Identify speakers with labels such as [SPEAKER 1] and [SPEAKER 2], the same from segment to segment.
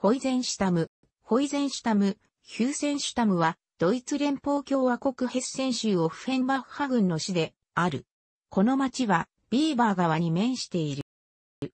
[SPEAKER 1] ホイゼンシュタム、ホイゼンシュタム、ヒューセンシュタムは、ドイツ連邦共和国ヘッセン州オフフェンバッハ郡の市である。この町は、ビーバー川に面している。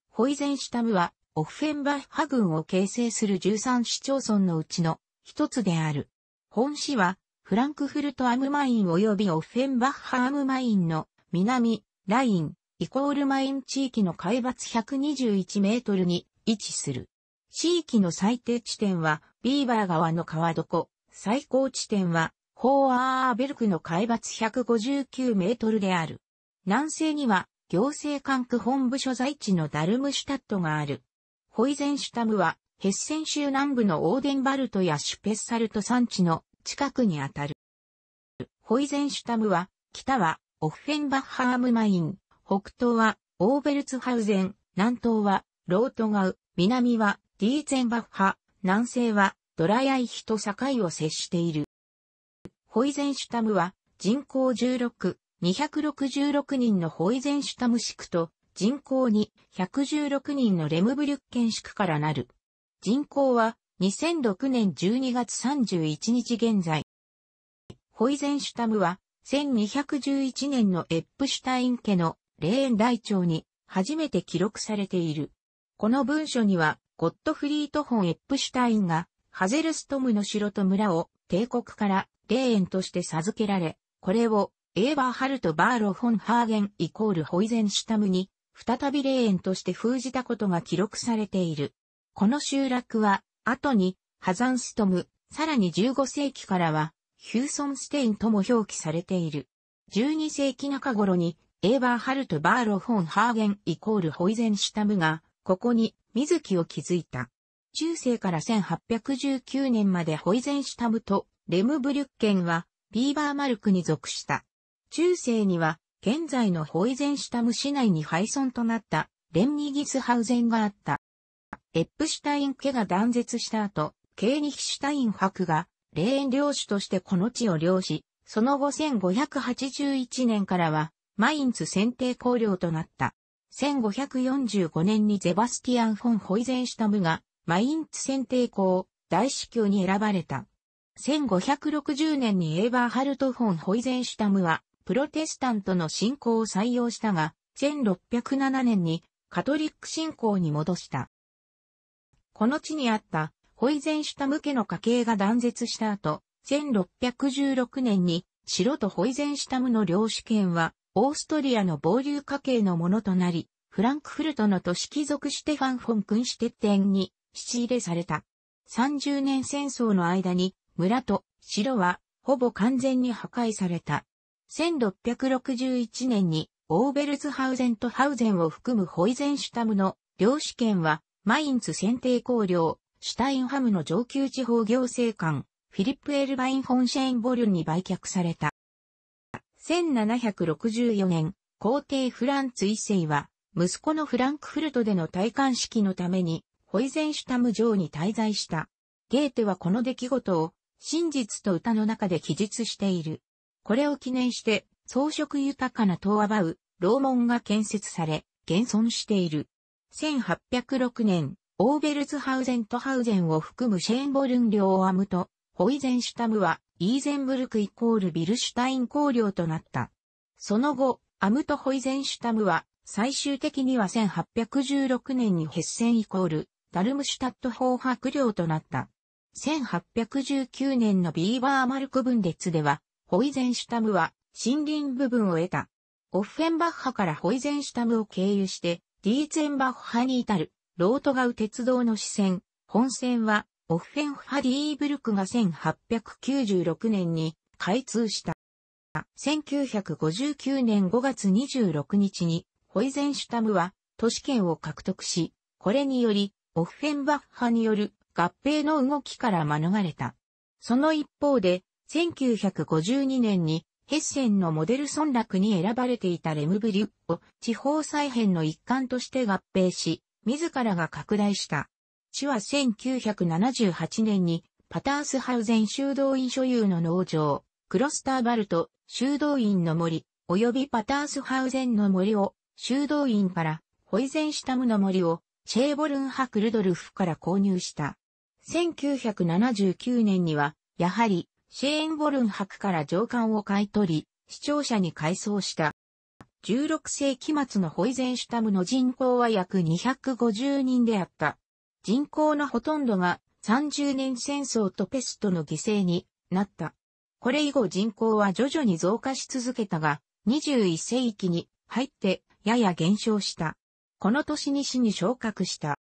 [SPEAKER 1] ホイゼンシュタムは、オフフェンバッハ郡を形成する13市町村のうちの一つである。本市は、フランクフルトアムマイン及びオフェンバッハアムマインの南、ライン、イコールマイン地域の海抜121メートルに位置する。地域の最低地点はビーバー川の川床、最高地点はホーアーベルクの海抜159メートルである。南西には行政管区本部所在地のダルムシュタットがある。ホイゼンシュタムはヘッセン州南部のオーデンバルトやシュペッサルト山地の近くにあたる。ホイゼンシュタムは北はオフェンバッハームマイン、北東はオーベルツハウゼン、南東はロートガウ、南はディーゼンバッハ、南西はドラヤイヒと境を接している。ホイゼンシュタムは人口16、266人のホイゼンシュタム地区と人口2、116人のレムブリュッケン地区からなる。人口は2006年12月31日現在。ホイゼンシュタムは1211年のエップシュタイン家の霊園大町に初めて記録されている。この文書にはゴットフリート・フォン・エップシュタインが、ハゼルストムの城と村を帝国から霊園として授けられ、これをエーバーハルト・バーロ・フォン・ハーゲンイコール・ホイゼンシュタムに、再び霊園として封じたことが記録されている。この集落は、後に、ハザンストム、さらに15世紀からは、ヒューソンステインとも表記されている。12世紀中頃に、エーバーハルト・バーロ・フォン・ハーゲンイコール・ホイゼンシュタムが、ここに水木を築いた。中世から1819年までホイゼンシュタムとレムブリュッケンはビーバーマルクに属した。中世には現在のホイゼンシュタム市内に廃村となったレンニギスハウゼンがあった。エップシュタイン家が断絶した後、ケーニヒシュタイン伯が霊園領主としてこの地を領し、その後1581年からはマインツ選定公領となった。1545年にゼバスティアン・フォン・ホイゼンシュタムが、マインツ選定校、大司教に選ばれた。1560年にエーバーハルト・フォン・ホイゼンシュタムは、プロテスタントの信仰を採用したが、1607年にカトリック信仰に戻した。この地にあったホイゼンシュタム家の家系が断絶した後、1616年に城とホイゼンシュタムの領主権はオーストリアの傍流家系のものとなり、フランクフルトの都市貴族シテファン・フォン・クンシテッテンに仕入れされた。30年戦争の間に村と城はほぼ完全に破壊された。1661年にオーベルズハウゼンとハウゼンを含むホイゼンシュタムの領主権はマインツ選定公領、シュタインハムの上級地方行政官、フィリップ・エルバイン・ホンシェインボリュンに売却された。1764年、皇帝フランツ一世は、息子のフランクフルトでの戴冠式のために、ホイゼンシュタム城に滞在した。ゲーテはこの出来事を、真実と歌の中で記述している。これを記念して、装飾豊かな塔アバウ、楼門が建設され、現存している。1806年、オーベルズハウゼントハウゼンを含むシェーンボルン領アムと、ホイゼンシュタムはイーゼンブルクイコールビルシュタイン公領となった。その後、アムトホイゼンシュタムは、最終的には1816年にヘッセンイコール、ダルムシュタット法白領となった。1819年のビーバーマルク分裂では、ホイゼンシュタムは森林部分を得た。オッフェンバッハからホイゼンシュタムを経由して、ディーツェンバッハに至る、ロートガウ鉄道の支線、本線はオフフェンファディーブルクが1896年に開通した。1959年5月26日にホイゼンシュタムは都市圏を獲得し、これによりオフフェンバッハによる合併の動きから免れた。その一方で、1952年にヘッセンのモデル村落に選ばれていたレムブリュを地方再編の一環として合併し、自らが拡大した。主は1978年にパタースハウゼン修道院所有の農場、クロスターバルト修道院の森、及びパタースハウゼンの森を修道院からホイゼンシュタムの森をシェーボルンハクルドルフから購入した。1979年には、やはりシェーンボルンハクから上官を買い取り、視聴者に改装した。16世紀末のホイゼンシュタムの人口は約250人であった。人口のほとんどが30年戦争とペストの犠牲になった。これ以後人口は徐々に増加し続けたが、21世紀に入ってやや減少した。この年に死に昇格した。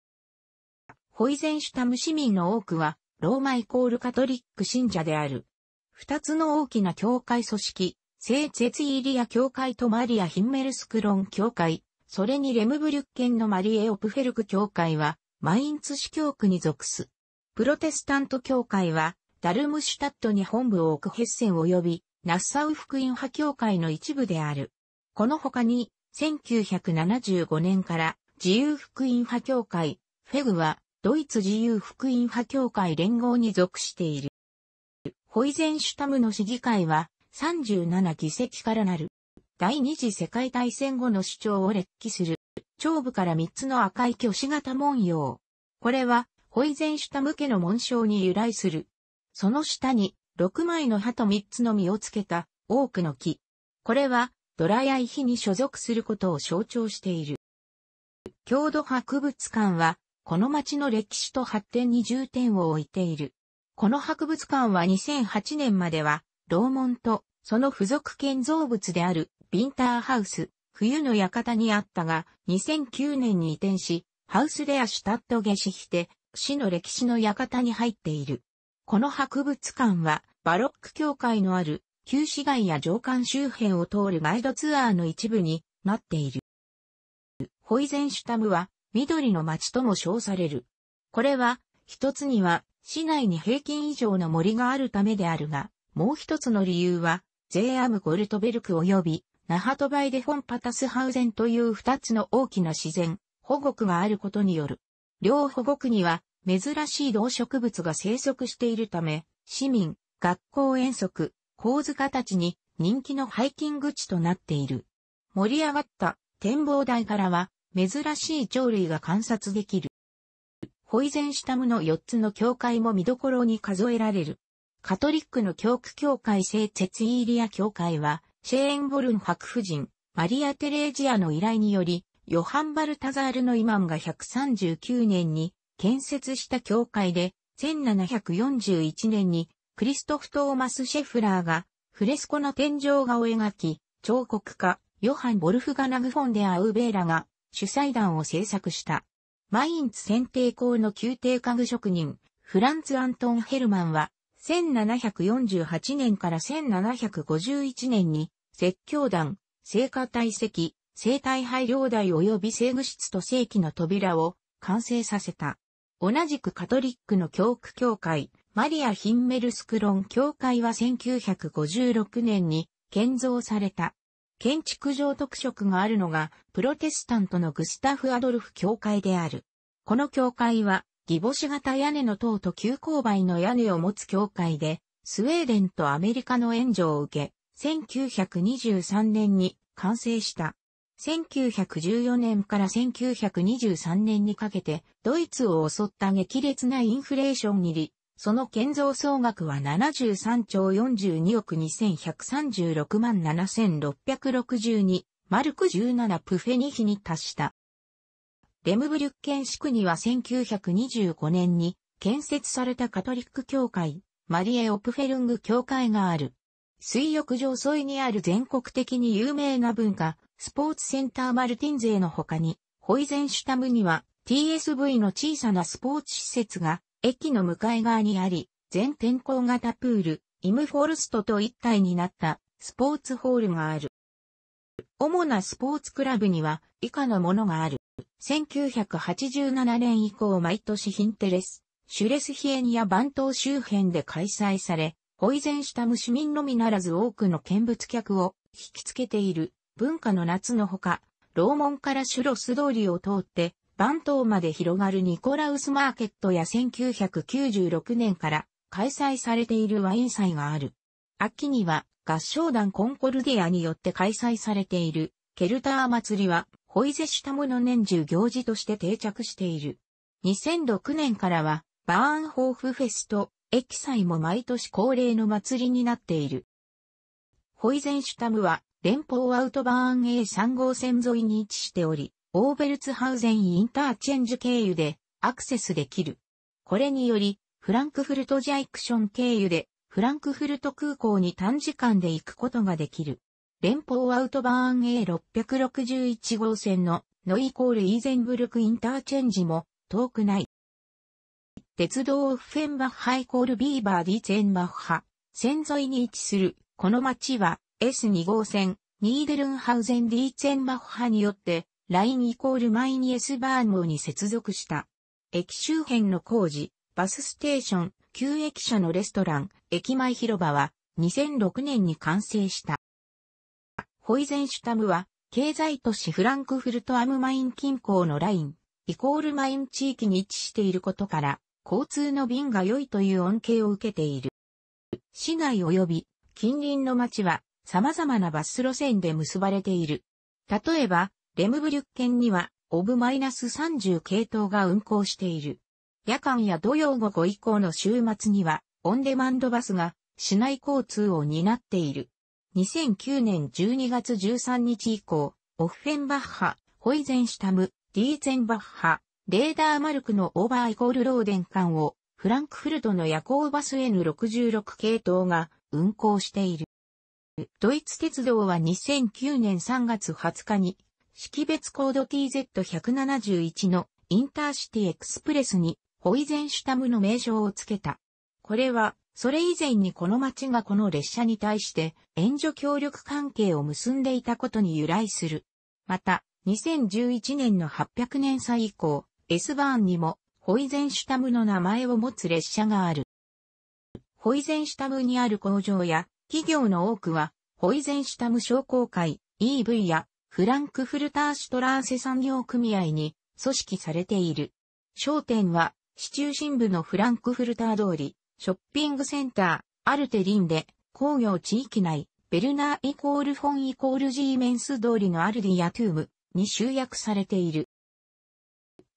[SPEAKER 1] ホイゼンシュタム市民の多くは、ローマイコールカトリック信者である。二つの大きな教会組織、聖絶イリア教会とマリア・ヒンメルスクロン教会、それにレムブリュッケンのマリエ・オプフェルク教会は、マインツ市教区に属す。プロテスタント教会は、ダルムシュタットに本部を置くヘッセン及び、ナッサウ福音派教会の一部である。この他に、1975年から自由福音派教会、フェグは、ドイツ自由福音派教会連合に属している。ホイゼンシュタムの市議会は、37議席からなる。第二次世界大戦後の主張を列記する頂部から3つの赤い巨子型文様。これは、ホイゼンシュタム家の紋章に由来する。その下に、6枚の葉と3つの実をつけた、多くの木。これは、ドラヤイヒに所属することを象徴している。郷土博物館は、この町の歴史と発展に重点を置いている。この博物館は2008年までは、楼門とその付属建造物であるビンターハウス、冬の館にあったが、2009年に移転し、ハウスレアシュタットゲシヒテ、市の歴史の館に入っている。この博物館は、バロック教会のある、旧市街や上官周辺を通るガイドツアーの一部になっている。ホイゼンシュタムは、緑の街とも称される。これは、一つには、市内に平均以上の森があるためであるが、もう一つの理由は、J. アム・ゴルトベルク及びナハトバイデフォンパタスハウゼンという二つの大きな自然、保護区があることによる。両保護区には珍しい動植物が生息しているため、市民、学校遠足、構図家たちに人気のハイキング地となっている。盛り上がった展望台からは珍しい鳥類が観察できる。ホイゼンシュタムの4つの教会も見どころに数えられる。カトリックの教区教会聖ツツイーリア教会はシェーンボルン白夫人、マリア・テレージアの依頼により、ヨハン・バルタザールのイマンが139年に建設した教会で、1741年にクリストフ・トーマス・シェフラーがフレスコの天井画を描き、彫刻家、ヨハン・ボルフガナグ・フォンデ・アウベーラが主祭壇を制作した。マインツ選定校の宮廷家具職人、フランツ・アントン・ヘルマンは、1748年から1751年に説教団、聖火体積、聖体配領台及び聖具室と正規の扉を完成させた。同じくカトリックの教区教会、マリア・ヒンメルスクロン教会は1956年に建造された。建築上特色があるのが、プロテスタントのグスタフ・アドルフ教会である。この教会は、ギボシ型屋根の塔と急勾配の屋根を持つ教会で、スウェーデンとアメリカの援助を受け、1923年に完成した。1914年から1923年にかけて、ドイツを襲った激烈なインフレーションにり、その建造総額は73兆42億2136万7662マルク17プフェニヒに達した。レムブリュッケン宿には1925年に建設されたカトリック教会、マリエ・オプフェルング教会がある。水浴場沿いにある全国的に有名な文化、スポーツセンターマルティンゼの他に、ホイゼンシュタムには TSV の小さなスポーツ施設が駅の向かい側にあり、全天候型プール、イムフォルストと一体になったスポーツホールがある。主なスポーツクラブには以下のものがある。1987年以降毎年ヒンテレス、シュレスヒエニア番頭周辺で開催され、ホイゼンシュタム市民のみならず多くの見物客を引きつけている文化の夏のほか、楼門からシュロス通りを通って、番頭まで広がるニコラウスマーケットや1996年から開催されているワイン祭がある。秋には合唱団コンコルディアによって開催されているケルター祭りはホイゼシュタムの年中行事として定着している。2006年からはバーンホーフフェスト、駅祭も毎年恒例の祭りになっている。ホイゼンシュタムは、連邦アウトバーン A3 号線沿いに位置しており、オーベルツハウゼンインターチェンジ経由でアクセスできる。これにより、フランクフルトジャイクション経由で、フランクフルト空港に短時間で行くことができる。連邦アウトバーン A661 号線のノイコールイーゼンブルクインターチェンジも遠くない。鉄道オフフェンバッハイコールビーバーディツェンバッハ、線沿いに位置する、この町は S2 号線、ニーデルンハウゼンディーツェンバッハによって、ラインイコールマイニエスバーンーに接続した。駅周辺の工事、バスステーション、旧駅舎のレストラン、駅前広場は、2006年に完成した。ホイゼンシュタムは、経済都市フランクフルトアムマイン近郊のライン、イコールマイン地域に位置していることから、交通の便が良いという恩恵を受けている。市内及び近隣の町は様々なバス路線で結ばれている。例えば、レムブリュッケンには、オブマイナス -30 系統が運行している。夜間や土曜午後以降の週末には、オンデマンドバスが市内交通を担っている。2009年12月13日以降、オフフェンバッハ、ホイゼンシュタム、ディーゼンバッハ、レーダーマルクのオーバーイコールローデン間をフランクフルトの夜行バス N66 系統が運行している。ドイツ鉄道は2009年3月20日に識別コード TZ171 のインターシティエクスプレスにホイゼンシュタムの名称を付けた。これは、それ以前にこの町がこの列車に対して援助協力関係を結んでいたことに由来する。また、2011年の800年祭以降、エスバーンにも、ホイゼンシュタムの名前を持つ列車がある。ホイゼンシュタムにある工場や、企業の多くは、ホイゼンシュタム商工会、EV や、フランクフルターシュトラーセ産業組合に、組織されている。商店は、市中心部のフランクフルター通り、ショッピングセンター、アルテリンで、工業地域内、ベルナーイコールフォンイコールジーメンス通りのアルディアトゥームに集約されている。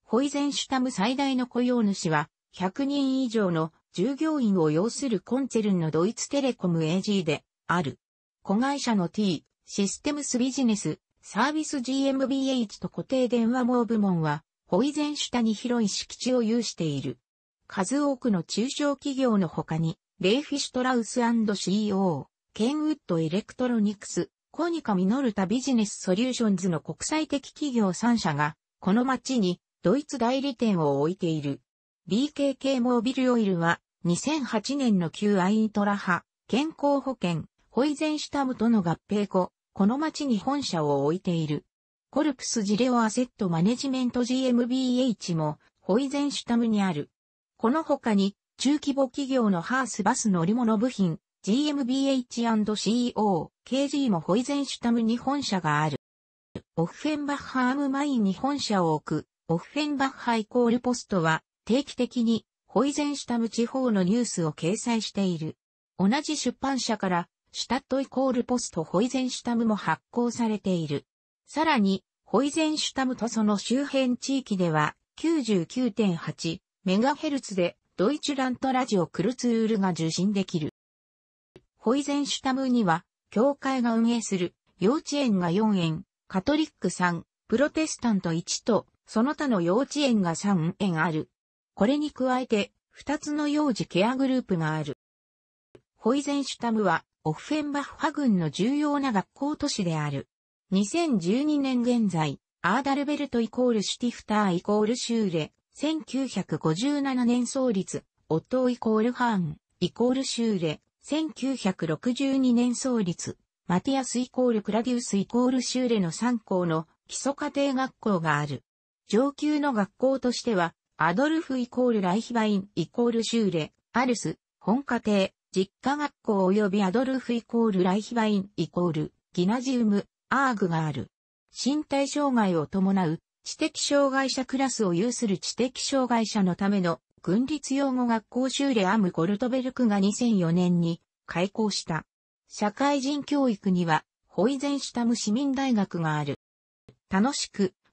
[SPEAKER 1] ホイゼンシュタム最大の雇用主は、100人以上の従業員を要するコンツェルンのドイツテレコム AG である。子会社の T、システムスビジネス、サービス GmbH と固定電話網部門は、ホイゼンシュタに広い敷地を有している。数多くの中小企業の他に、レイフィシュトラウス &CEO、ケンウッドエレクトロニクス、コニカミノルタビジネスソリューションズの国際的企業3社が、この町にドイツ代理店を置いている。BKK モービルオイルは、2008年の旧アイントラハ、健康保険、ホイゼンシュタムとの合併後、この町に本社を置いている。コルプスジレオアセットマネジメント GmbH も、ホイゼンシュタムにある。この他に、中規模企業のハースバス乗り物部品、GmbH&CO、KG もホイゼンシュタムに本社がある。オッフェンバッハームマインに本社を置く、オフフェンバッハイコールポストは定期的にホイゼンシュタム地方のニュースを掲載している。同じ出版社からシュタットイコールポストホイゼンシュタムも発行されている。さらに、ホイゼンシュタムとその周辺地域では99.8メガヘルツでドイツラントラジオクルツールが受信できる。ホイゼンシュタムには、教会が運営する幼稚園が4園、カトリック3、プロテスタント1とその他の幼稚園が3園ある。これに加えて、2つの幼児ケアグループがある。ホイゼンシュタムは、オフェンバッファ郡の重要な学校都市である。2012年現在、アーダルベルトイコールシュティフターイコールシューレ、1957年創立、オットーイコールハーン、イコールシューレ、1962年創立、マティアスイコールクラディウスイコールシューレの3校の基礎家庭学校がある。上級の学校としては、アドルフイコールライヒバインイコールシューレ、アルス、本家庭、実家学校及びアドルフイコールライヒバインイコールギナジウム、アーグがある。身体障害を伴う知的障害者クラスを有する知的障害者のための軍立用語学校修レアムゴルトベルクが2004年に開校した。社会人教育には、ホイゼンシュタム市民大学がある。楽しく、